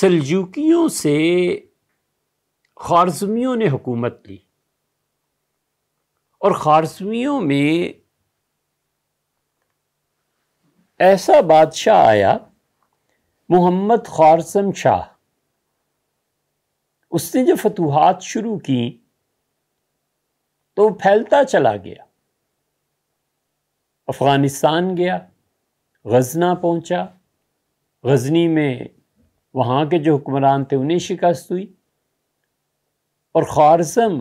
سلجوکیوں سے خارزمیوں نے حکومت کی اور خارزمیوں میں ایسا بادشاہ آیا محمد خارسم شاہ اس نے جب فتوحات شروع کی تو وہ پھیلتا چلا گیا افغانستان گیا غزنہ پہنچا غزنی میں وہاں کے جو حکمران تھے انہیں شکست ہوئی اور خارزم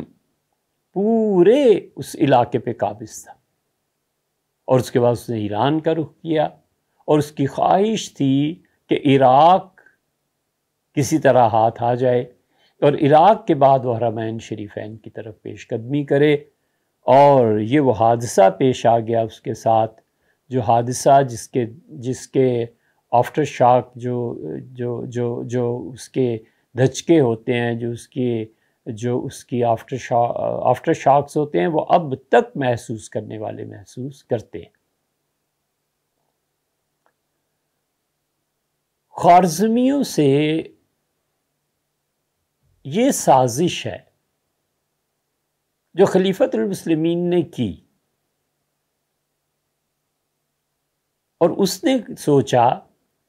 پورے اس علاقے پہ قابض تھا اور اس کے بعد اس نے ایران کا رخ کیا اور اس کی خواہش تھی کہ عراق کسی طرح ہاتھ آ جائے اور عراق کے بعد وہ حرمین شریفین کی طرف پیش قدمی کرے اور یہ وہ حادثہ پیش آ گیا اس کے ساتھ جو حادثہ جس کے جس کے آفٹر شاک جو جو جو جو اس کے دھچکے ہوتے ہیں جو اس کی جو اس کی آفٹر شاک آفٹر شاکس ہوتے ہیں وہ اب تک محسوس کرنے والے محسوس کرتے ہیں خارزمیوں سے یہ سازش ہے جو خلیفت المسلمین نے کی اور اس نے سوچا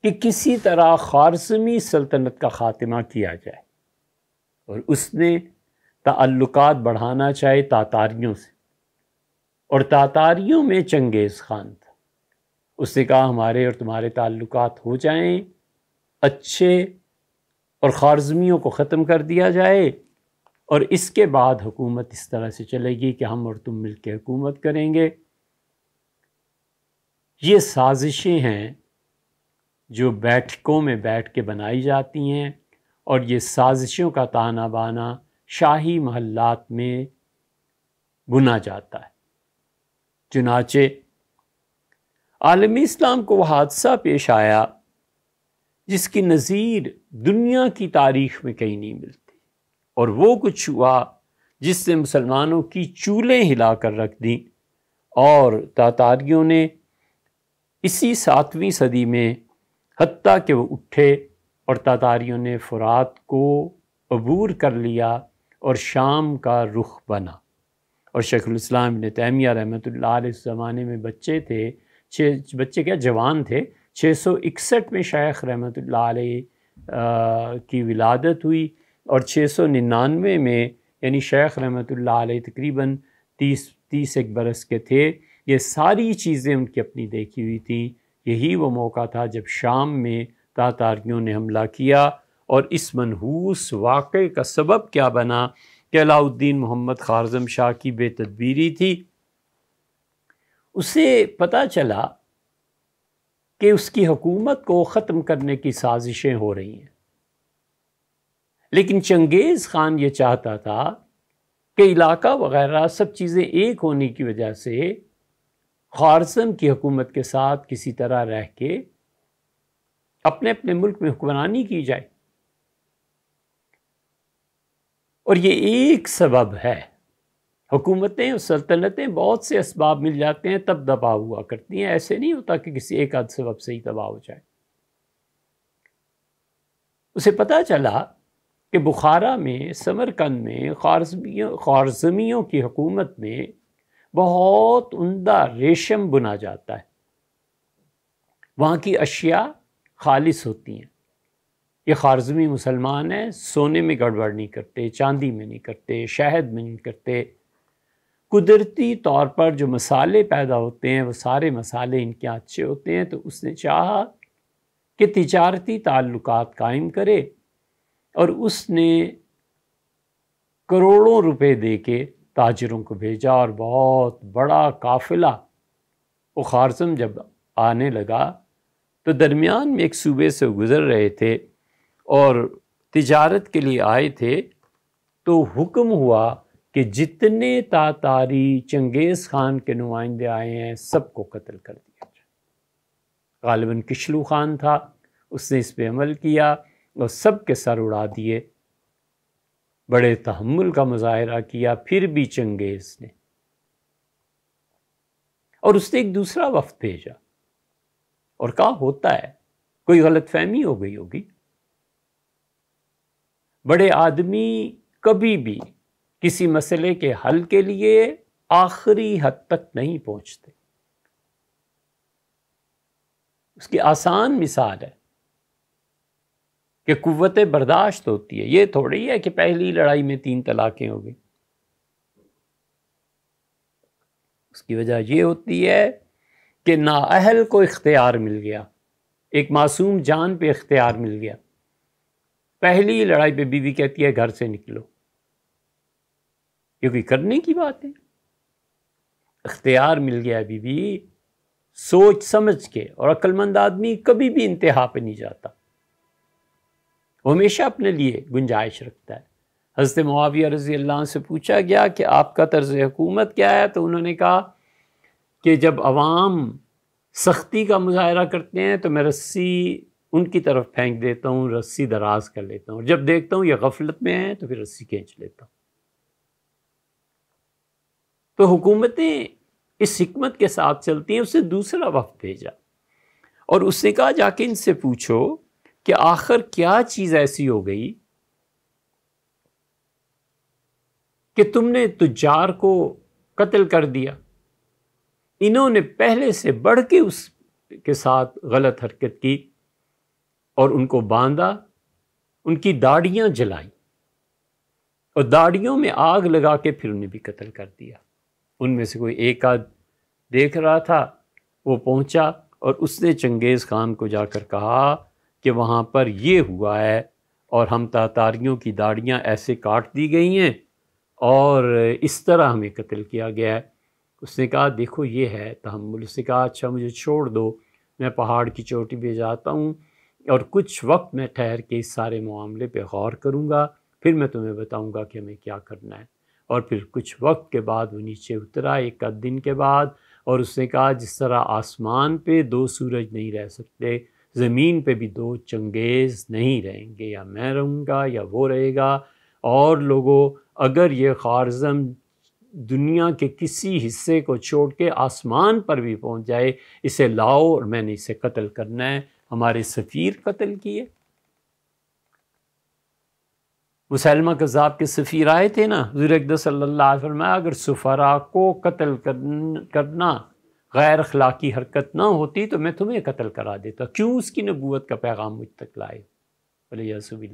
کہ کسی طرح خارزمی سلطنت کا خاتمہ کیا جائے اور اس نے تعلقات بڑھانا چاہے تاتاریوں سے اور تاتاریوں میں چنگیز خان تھا اس نے کہا ہمارے اور تمہارے تعلقات ہو جائیں اچھے اور خارزمیوں کو ختم کر دیا جائے اور اس کے بعد حکومت اس طرح سے چلے گی کہ ہم اور تم مل کے حکومت کریں گے یہ سازشیں ہیں جو بیٹھکوں میں بیٹھ کے بنائی جاتی ہیں اور یہ سازشوں کا تانہ بانا شاہی محلات میں بنا جاتا ہے چنانچہ عالمی اسلام کو وہ حادثہ پیش آیا جس کی نظیر دنیا کی تاریخ میں کہیں نہیں ملتی اور وہ کچھ ہوا جس سے مسلمانوں کی چولیں ہلا کر رکھ دیں اور تاتاریوں نے اسی ساتویں صدی میں حتیٰ کہ وہ اٹھے اور تاتاریوں نے فرات کو عبور کر لیا اور شام کا رخ بنا اور شیخ ابن تیمیہ رحمۃ اللہ علیہ اس زمانے میں بچے تھے چھ بچے کیا جوان تھے چھ سو اکسٹھ میں شیخ رحمۃ اللہ علیہ کی ولادت ہوئی اور چھ سو ننانوے میں یعنی شیخ رحمۃ اللہ علیہ تقریباً تیس تیس ایک برس کے تھے یہ ساری چیزیں ان کی اپنی دیکھی ہوئی تھیں یہی وہ موقع تھا جب شام میں تا نے حملہ کیا اور اس منحوس واقعے کا سبب کیا بنا کہ علاء الدین محمد خارزم شاہ کی بے تدبیری تھی اسے پتا چلا کہ اس کی حکومت کو ختم کرنے کی سازشیں ہو رہی ہیں لیکن چنگیز خان یہ چاہتا تھا کہ علاقہ وغیرہ سب چیزیں ایک ہونے کی وجہ سے خوارزم کی حکومت کے ساتھ کسی طرح رہ کے اپنے اپنے ملک میں حکمرانی کی جائے اور یہ ایک سبب ہے حکومتیں اور سلطنتیں بہت سے اسباب مل جاتے ہیں تب دباؤ ہوا کرتی ہیں ایسے نہیں ہوتا کہ کسی ایک سبب سے ہی دبا ہو جائے اسے پتا چلا کہ بخارا میں سمرکند میں میں خارزمیوں کی حکومت میں بہت عمدہ ریشم بنا جاتا ہے وہاں کی اشیاء خالص ہوتی ہیں یہ خارزمی مسلمان ہیں سونے میں گڑبڑ نہیں کرتے چاندی میں نہیں کرتے شہد میں نہیں کرتے قدرتی طور پر جو مسالے پیدا ہوتے ہیں وہ سارے مسالے ان کے اچھے ہوتے ہیں تو اس نے چاہا کہ تجارتی تعلقات قائم کرے اور اس نے کروڑوں روپے دے کے تاجروں کو بھیجا اور بہت بڑا قافلہ خارزم جب آنے لگا تو درمیان میں ایک صوبے سے گزر رہے تھے اور تجارت کے لیے آئے تھے تو حکم ہوا کہ جتنے تاتاری چنگیز خان کے نمائندے آئے ہیں سب کو قتل کر دیا جائے غالباً کشلو خان تھا اس نے اس پہ عمل کیا اور سب کے سر اڑا دیے بڑے تحمل کا مظاہرہ کیا پھر بھی چنگیز نے اور اس نے ایک دوسرا وقت بھیجا اور کہا ہوتا ہے کوئی غلط فہمی ہو گئی ہوگی بڑے آدمی کبھی بھی کسی مسئلے کے حل کے لیے آخری حد تک نہیں پہنچتے اس کی آسان مثال ہے کہ قوت برداشت ہوتی ہے یہ تھوڑی ہے کہ پہلی لڑائی میں تین طلاقیں ہو گئیں اس کی وجہ یہ ہوتی ہے کہ نااہل کو اختیار مل گیا ایک معصوم جان پہ اختیار مل گیا پہلی لڑائی پہ بیوی کہتی ہے گھر سے نکلو کوئی کرنے کی بات ہے اختیار مل گیا بیوی سوچ سمجھ کے اور مند آدمی کبھی بھی انتہا پہ نہیں جاتا وہ ہمیشہ اپنے لیے گنجائش رکھتا ہے حضرت معاویہ رضی اللہ عنہ سے پوچھا گیا کہ آپ کا طرز حکومت کیا ہے تو انہوں نے کہا کہ جب عوام سختی کا مظاہرہ کرتے ہیں تو میں رسی ان کی طرف پھینک دیتا ہوں رسی دراز کر لیتا ہوں اور جب دیکھتا ہوں یہ غفلت میں ہیں تو پھر رسی کھینچ لیتا ہوں تو حکومتیں اس حکمت کے ساتھ چلتی ہیں اسے دوسرا وقت بھیجا اور اس نے کہا جا کے ان سے پوچھو کہ آخر کیا چیز ایسی ہو گئی کہ تم نے تجار کو قتل کر دیا انہوں نے پہلے سے بڑھ کے اس کے ساتھ غلط حرکت کی اور ان کو باندھا ان کی داڑیاں جلائیں اور داڑیوں میں آگ لگا کے پھر انہیں بھی قتل کر دیا ان میں سے کوئی ایک آدھ دیکھ رہا تھا وہ پہنچا اور اس نے چنگیز خان کو جا کر کہا کہ وہاں پر یہ ہوا ہے اور ہم تاتاریوں کی داڑیاں ایسے کاٹ دی گئی ہیں اور اس طرح ہمیں قتل کیا گیا ہے اس نے کہا دیکھو یہ ہے تحمل اس نے کہا اچھا مجھے چھوڑ دو میں پہاڑ کی چوٹی پہ جاتا ہوں اور کچھ وقت میں ٹھہر کے اس سارے معاملے پہ غور کروں گا پھر میں تمہیں بتاؤں گا کہ ہمیں کیا کرنا ہے اور پھر کچھ وقت کے بعد وہ نیچے اترا ایک دن کے بعد اور اس نے کہا جس طرح آسمان پہ دو سورج نہیں رہ سکتے زمین پہ بھی دو چنگیز نہیں رہیں گے یا میں رہوں گا یا وہ رہے گا اور لوگوں اگر یہ خارزم دنیا کے کسی حصے کو چھوڑ کے آسمان پر بھی پہنچ جائے اسے لاؤ اور میں نے اسے قتل کرنا ہے ہمارے سفیر قتل کیے مسلمہ کذاب کے سفیر آئے تھے نا حضور اقدس صلی اللہ علیہ وسلم اگر سفرا کو قتل کرنا غیر اخلاقی حرکت نہ ہوتی تو میں تمہیں قتل کرا دیتا کیوں اس کی نبوت کا پیغام مجھ تک لائے کھڑے سب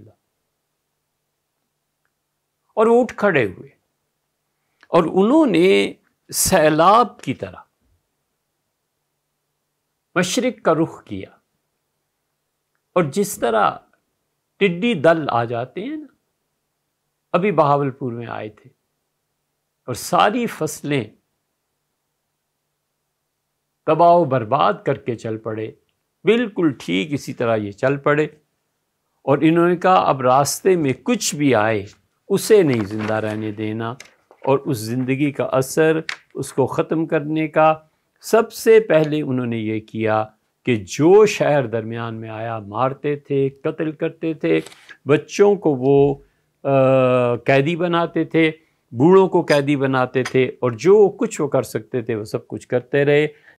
اور انہوں نے سیلاب کی طرح مشرق کا رخ کیا اور جس طرح ٹڈی دل آ جاتے ہیں نا ابھی بہاول پور میں آئے تھے اور ساری فصلیں تباہ و برباد کر کے چل پڑے بالکل ٹھیک اسی طرح یہ چل پڑے اور انہوں نے کہا اب راستے میں کچھ بھی آئے اسے نہیں زندہ رہنے دینا اور اس زندگی کا اثر اس کو ختم کرنے کا سب سے پہلے انہوں نے یہ کیا کہ جو شہر درمیان میں آیا مارتے تھے قتل کرتے تھے بچوں کو وہ قیدی بناتے تھے بوڑھوں کو قیدی بناتے تھے اور جو کچھ وہ کر سکتے تھے وہ سب کچھ کرتے رہے